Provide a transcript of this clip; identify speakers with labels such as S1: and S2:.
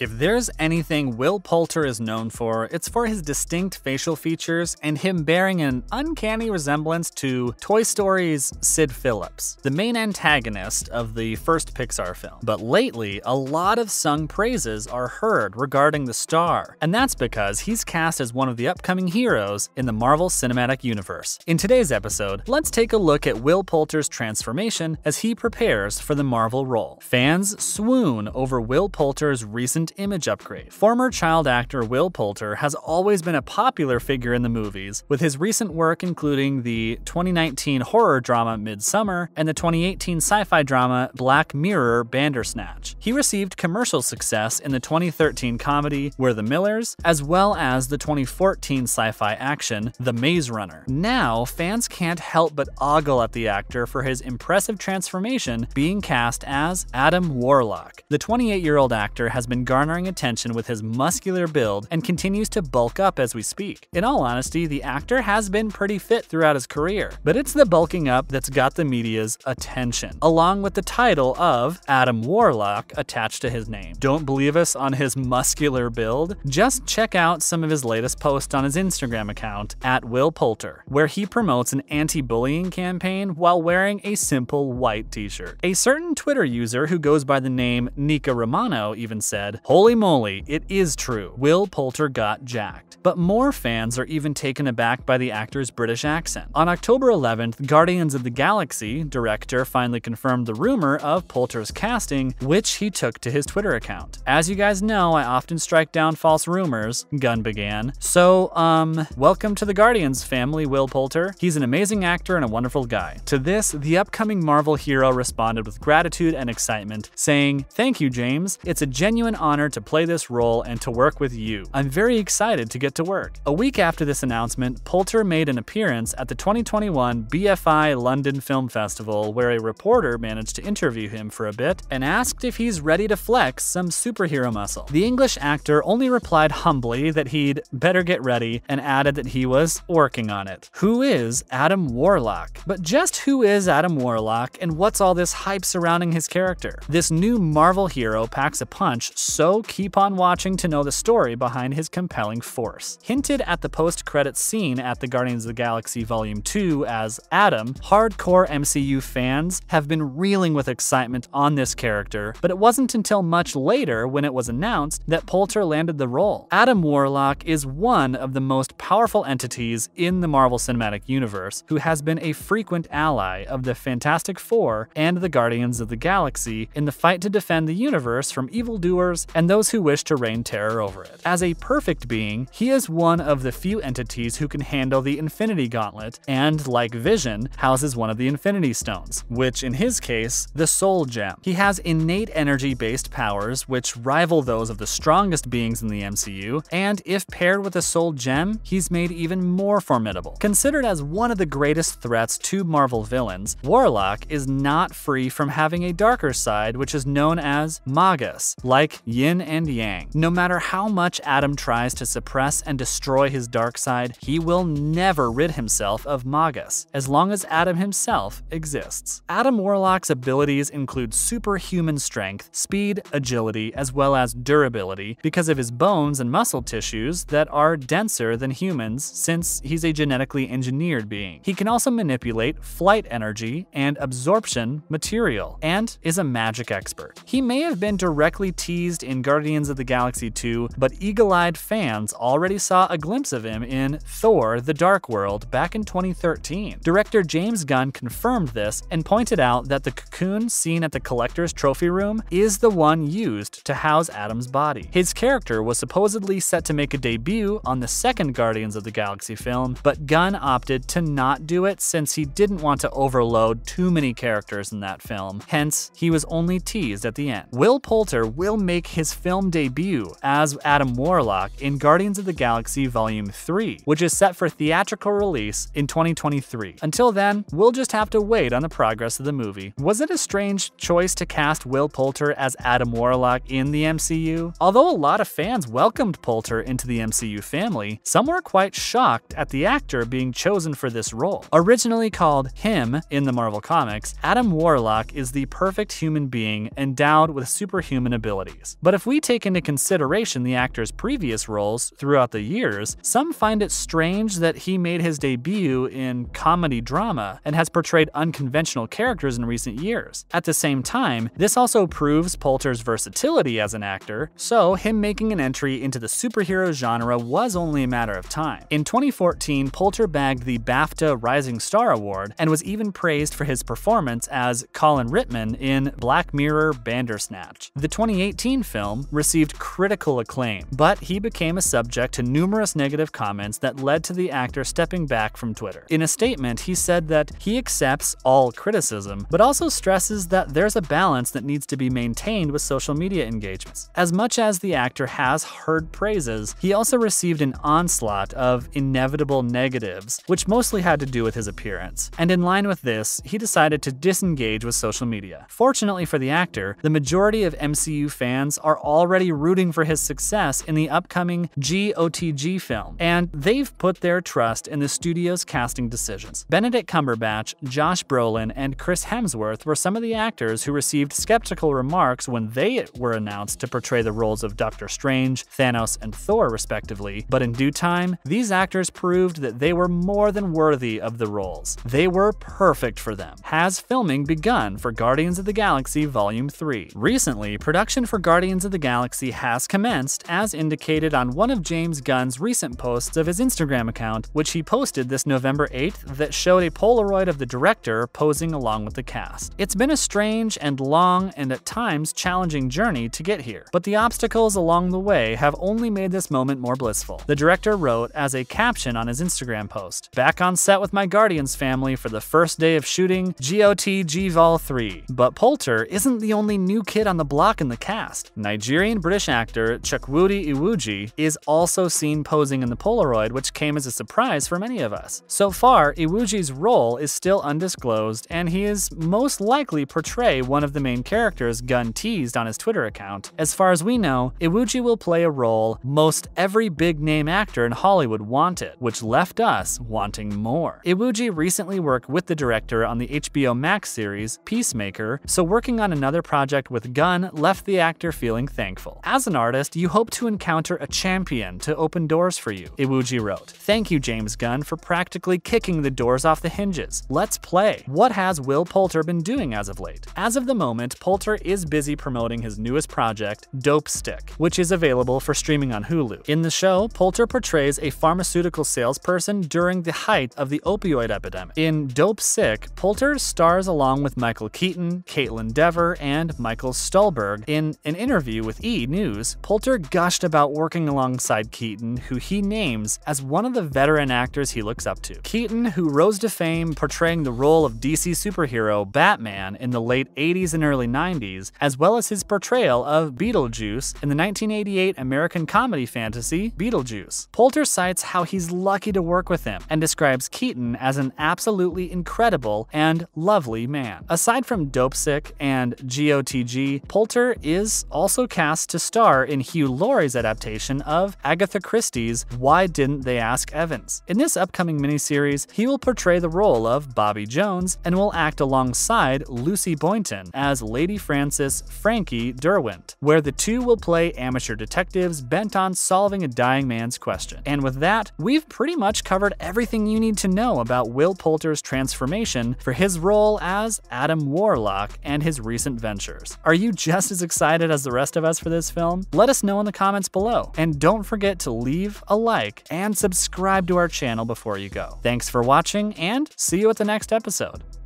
S1: If there's anything Will Poulter is known for, it's for his distinct facial features and him bearing an uncanny resemblance to Toy Story's Sid Phillips, the main antagonist of the first Pixar film. But lately, a lot of sung praises are heard regarding the star, and that's because he's cast as one of the upcoming heroes in the Marvel Cinematic Universe. In today's episode, let's take a look at Will Poulter's transformation as he prepares for the Marvel role. Fans swoon over Will Poulter's recent image upgrade. Former child actor Will Poulter has always been a popular figure in the movies, with his recent work including the 2019 horror drama Midsummer and the 2018 sci-fi drama Black Mirror Bandersnatch. He received commercial success in the 2013 comedy We're the Millers, as well as the 2014 sci-fi action The Maze Runner. Now, fans can't help but ogle at the actor for his impressive transformation being cast as Adam Warlock. The 28-year-old actor has been garnering attention with his muscular build and continues to bulk up as we speak. In all honesty, the actor has been pretty fit throughout his career, but it's the bulking up that's got the media's attention, along with the title of Adam Warlock attached to his name. Don't believe us on his muscular build? Just check out some of his latest posts on his Instagram account, at Will Poulter, where he promotes an anti-bullying campaign while wearing a simple white t-shirt. A certain Twitter user who goes by the name Nika Romano even said, Holy moly, it is true. Will Poulter got jacked. But more fans are even taken aback by the actor's British accent. On October 11th, Guardians of the Galaxy director finally confirmed the rumor of Poulter's casting, which he took to his Twitter account. As you guys know, I often strike down false rumors, Gunn began. So, um, welcome to the Guardians family, Will Poulter. He's an amazing actor and a wonderful guy. To this, the upcoming Marvel hero responded with gratitude and excitement, saying, Thank you, James. It's a genuine honor honor to play this role and to work with you. I'm very excited to get to work. A week after this announcement, Poulter made an appearance at the 2021 BFI London Film Festival where a reporter managed to interview him for a bit and asked if he's ready to flex some superhero muscle. The English actor only replied humbly that he'd better get ready and added that he was working on it. Who is Adam Warlock? But just who is Adam Warlock and what's all this hype surrounding his character? This new Marvel hero packs a punch so keep on watching to know the story behind his compelling force. Hinted at the post-credits scene at the Guardians of the Galaxy Volume 2 as Adam, hardcore MCU fans have been reeling with excitement on this character, but it wasn't until much later when it was announced that Poulter landed the role. Adam Warlock is one of the most powerful entities in the Marvel Cinematic Universe who has been a frequent ally of the Fantastic Four and the Guardians of the Galaxy in the fight to defend the universe from evildoers and those who wish to reign terror over it. As a perfect being, he is one of the few entities who can handle the Infinity Gauntlet, and, like Vision, houses one of the Infinity Stones, which in his case, the Soul Gem. He has innate energy-based powers which rival those of the strongest beings in the MCU, and if paired with the Soul Gem, he's made even more formidable. Considered as one of the greatest threats to Marvel villains, Warlock is not free from having a darker side which is known as Magus, like yin and yang. No matter how much Adam tries to suppress and destroy his dark side, he will never rid himself of Magus, as long as Adam himself exists. Adam Warlock's abilities include superhuman strength, speed, agility, as well as durability because of his bones and muscle tissues that are denser than humans since he's a genetically engineered being. He can also manipulate flight energy and absorption material, and is a magic expert. He may have been directly teased in Guardians of the Galaxy 2, but eagle-eyed fans already saw a glimpse of him in Thor The Dark World back in 2013. Director James Gunn confirmed this and pointed out that the cocoon seen at the Collector's Trophy Room is the one used to house Adam's body. His character was supposedly set to make a debut on the second Guardians of the Galaxy film, but Gunn opted to not do it since he didn't want to overload too many characters in that film, hence he was only teased at the end. Will Poulter will make his film debut as Adam Warlock in Guardians of the Galaxy Volume 3, which is set for theatrical release in 2023. Until then, we'll just have to wait on the progress of the movie. Was it a strange choice to cast Will Poulter as Adam Warlock in the MCU? Although a lot of fans welcomed Poulter into the MCU family, some were quite shocked at the actor being chosen for this role. Originally called him in the Marvel Comics, Adam Warlock is the perfect human being endowed with superhuman abilities. But but if we take into consideration the actor's previous roles throughout the years, some find it strange that he made his debut in comedy drama and has portrayed unconventional characters in recent years. At the same time, this also proves Poulter's versatility as an actor, so him making an entry into the superhero genre was only a matter of time. In 2014, Poulter bagged the BAFTA Rising Star Award and was even praised for his performance as Colin Rittman in Black Mirror Bandersnatch. The 2018 film film received critical acclaim, but he became a subject to numerous negative comments that led to the actor stepping back from Twitter. In a statement, he said that he accepts all criticism, but also stresses that there's a balance that needs to be maintained with social media engagements. As much as the actor has heard praises, he also received an onslaught of inevitable negatives, which mostly had to do with his appearance. And in line with this, he decided to disengage with social media. Fortunately for the actor, the majority of MCU fans are already rooting for his success in the upcoming GOTG film, and they've put their trust in the studio's casting decisions. Benedict Cumberbatch, Josh Brolin, and Chris Hemsworth were some of the actors who received skeptical remarks when they were announced to portray the roles of Doctor Strange, Thanos, and Thor, respectively, but in due time, these actors proved that they were more than worthy of the roles. They were perfect for them. Has filming begun for Guardians of the Galaxy Volume 3? Recently, production for Guardians Guardians of the Galaxy has commenced, as indicated on one of James Gunn's recent posts of his Instagram account, which he posted this November 8th that showed a Polaroid of the director posing along with the cast. It's been a strange and long and at times challenging journey to get here, but the obstacles along the way have only made this moment more blissful. The director wrote as a caption on his Instagram post, Back on set with my Guardians family for the first day of shooting GOT GVOL 3. But Poulter isn't the only new kid on the block in the cast. Nigerian British actor Chukwudi Iwuji is also seen posing in the Polaroid, which came as a surprise for many of us. So far, Iwuji's role is still undisclosed, and he is most likely portray one of the main characters Gunn teased on his Twitter account. As far as we know, Iwuji will play a role most every big name actor in Hollywood wanted, which left us wanting more. Iwuji recently worked with the director on the HBO Max series, Peacemaker, so working on another project with Gunn left the actor feeling feeling thankful. As an artist, you hope to encounter a champion to open doors for you, Iwuji wrote. Thank you, James Gunn, for practically kicking the doors off the hinges. Let's play. What has Will Poulter been doing as of late? As of the moment, Poulter is busy promoting his newest project, Dope Stick, which is available for streaming on Hulu. In the show, Poulter portrays a pharmaceutical salesperson during the height of the opioid epidemic. In Dope Sick, Poulter stars along with Michael Keaton, Caitlin Dever, and Michael Stolberg in an interview interview with E! News, Poulter gushed about working alongside Keaton, who he names as one of the veteran actors he looks up to. Keaton, who rose to fame portraying the role of DC superhero Batman in the late 80s and early 90s, as well as his portrayal of Beetlejuice in the 1988 American comedy fantasy Beetlejuice. Poulter cites how he's lucky to work with him and describes Keaton as an absolutely incredible and lovely man. Aside from Dopesick and GOTG, Poulter is also also cast to star in Hugh Laurie's adaptation of Agatha Christie's Why Didn't They Ask Evans. In this upcoming miniseries, he will portray the role of Bobby Jones and will act alongside Lucy Boynton as Lady Frances Frankie Derwent, where the two will play amateur detectives bent on solving a dying man's question. And with that, we've pretty much covered everything you need to know about Will Poulter's transformation for his role as Adam Warlock and his recent ventures. Are you just as excited as the rest of us for this film? Let us know in the comments below. And don't forget to leave a like and subscribe to our channel before you go. Thanks for watching and see you at the next episode.